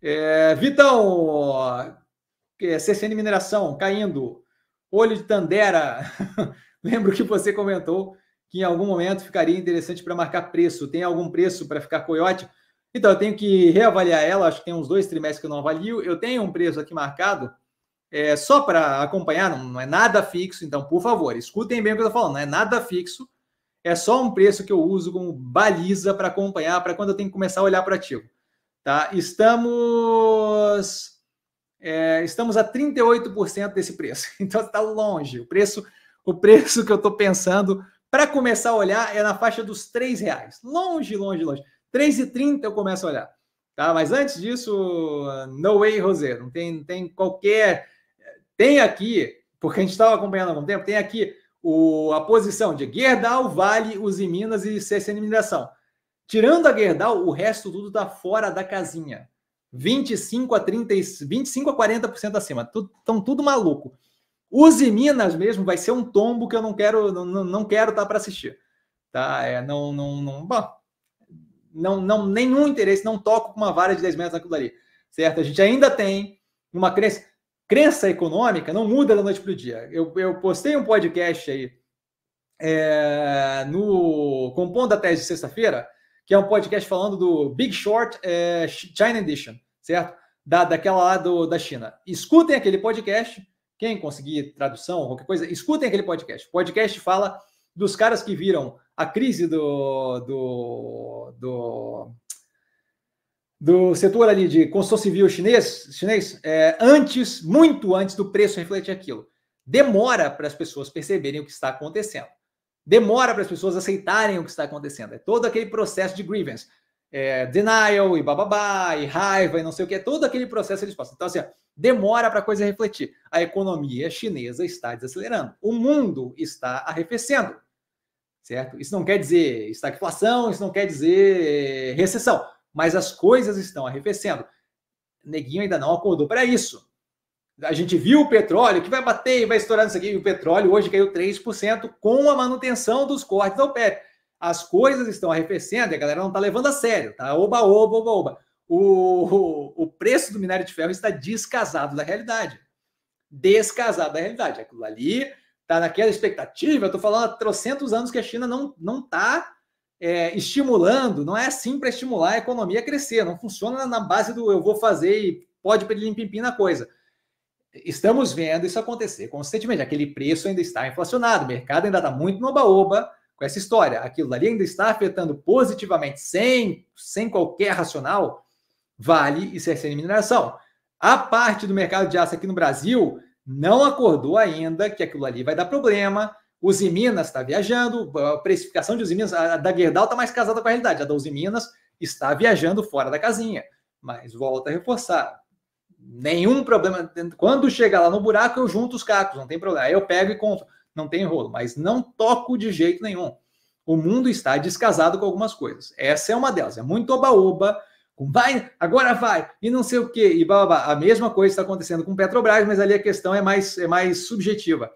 É, Vitão, é CCN Mineração caindo. Olho de Tandera. Lembro que você comentou que em algum momento ficaria interessante para marcar preço. Tem algum preço para ficar coiote? Então, eu tenho que reavaliar ela. Acho que tem uns dois trimestres que eu não avalio. Eu tenho um preço aqui marcado é, só para acompanhar. Não, não, é nada fixo. Então, por favor, escutem bem o que eu estou falando. Não é nada fixo. É só um preço que eu uso como baliza para acompanhar, para quando eu tenho que começar a olhar para ativo. Tá? Estamos é, estamos a 38% desse preço. Então está longe. O preço, o preço que eu estou pensando para começar a olhar é na faixa dos três reais. Longe, longe, longe. 3,30 eu começo a olhar. Tá? Mas antes disso, no way, Rosé. Não tem, não tem qualquer. Tem aqui, porque a gente estava acompanhando há algum tempo, tem aqui o, a posição de Gerdau, Vale, Uzi Minas e CSN Mineração. Tirando a Gerdau, o resto tudo está fora da casinha. 25 a 30, 25 a 40% acima. Estão tudo, maluco. Use Minas mesmo vai ser um tombo que eu não quero não, não quero estar tá para assistir. Tá, é, não não não, bom, não não nenhum interesse, não toco com uma vara de 10 metros naquilo dali. Certo? A gente ainda tem uma crença crença econômica não muda da noite para o dia. Eu, eu postei um podcast aí é, no Compondo a Tese de sexta-feira, que é um podcast falando do Big Short é, China Edition, certo? Da, daquela lá do, da China. Escutem aquele podcast, quem conseguir tradução, qualquer coisa, escutem aquele podcast. O podcast fala dos caras que viram a crise do, do, do, do setor ali de construção civil chinês, chinês é, antes, muito antes do preço refletir aquilo. Demora para as pessoas perceberem o que está acontecendo demora para as pessoas aceitarem o que está acontecendo. É todo aquele processo de grievance. É, denial e bababá, e raiva e não sei o que, é todo aquele processo eles passam. Então, assim, demora para a coisa refletir. A economia chinesa está desacelerando, o mundo está arrefecendo, certo? Isso não quer dizer estagflação, isso não quer dizer eh, recessão, mas as coisas estão arrefecendo. Neguinho ainda não acordou para isso. A gente viu o petróleo que vai bater e vai estourar isso aqui. E o petróleo hoje caiu 3% com a manutenção dos cortes da OPEP. As coisas estão arrefecendo e a galera não está levando a sério, tá? Oba, oba, oba, oba. O, o, preço do minério de ferro está descasado da realidade. Descasado da realidade. Aquilo ali está naquela expectativa. Eu estou falando há trocentos anos que a China não não está é, estimulando, não é assim para estimular a economia a crescer, não funciona na base do eu vou fazer e pode pedir limpim na coisa estamos vendo isso acontecer constantemente. Aquele preço ainda está inflacionado, o mercado ainda está muito no oba com essa história. Aquilo ali ainda está afetando positivamente, sem, sem qualquer racional, Vale e CSN Mineração. A parte do mercado de aço aqui no Brasil não acordou ainda que aquilo ali vai dar problema. os Minas está viajando, a precificação de Uzi a da Gerdau está mais casada com a realidade, a da Uzi Minas está viajando fora da casinha. Mas volta a reforçar, nenhum problema. Quando chega lá no buraco, eu junto os cacos, não tem problema. Aí eu pego e compro, não tem rolo, mas não toco de jeito nenhum. O mundo está descasado com algumas coisas. Essa é uma delas. É muito oba-oba, vai, agora vai, e não sei o quê, e blá, blá, blá. A mesma coisa está acontecendo com Petrobras, mas ali a questão é mais, é mais subjetiva.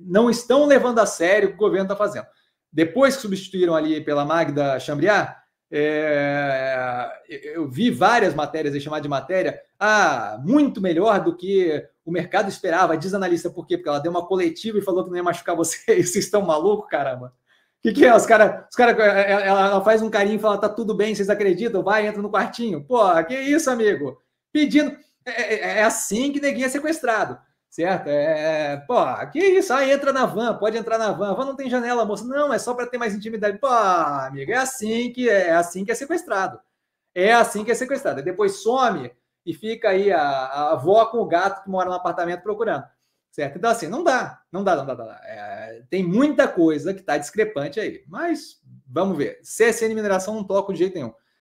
Não estão levando a sério o que o governo está fazendo. Depois que substituíram ali pela Magda Chambriá, é, eu vi várias matérias aí chamar de matéria, ah, muito melhor do que o mercado esperava. Diz analista por quê? Porque ela deu uma coletiva e falou que não ia machucar vocês. Vocês estão malucos, caramba? O que, que é? Os caras, os cara, é, é, ela, ela, faz um carinho e fala: tá tudo bem, vocês acreditam? Vai, entra no quartinho. Pô, que isso, amigo? Pedindo. É, é, é assim que neguinho é sequestrado certo? É, é, é, pô, que isso? Ah, entra na van, pode entrar na van. A van não tem janela, moça Não, é só para ter mais intimidade. Pô, amigo, é assim que é, é, assim que é sequestrado. É assim que é sequestrado. E depois some e fica aí a, a avó com o gato que mora no apartamento procurando. Certo? Então, assim, não dá, não dá, não dá. Não dá. É, tem muita coisa que está discrepante aí. Mas vamos ver. CSN Mineração não toca de jeito nenhum.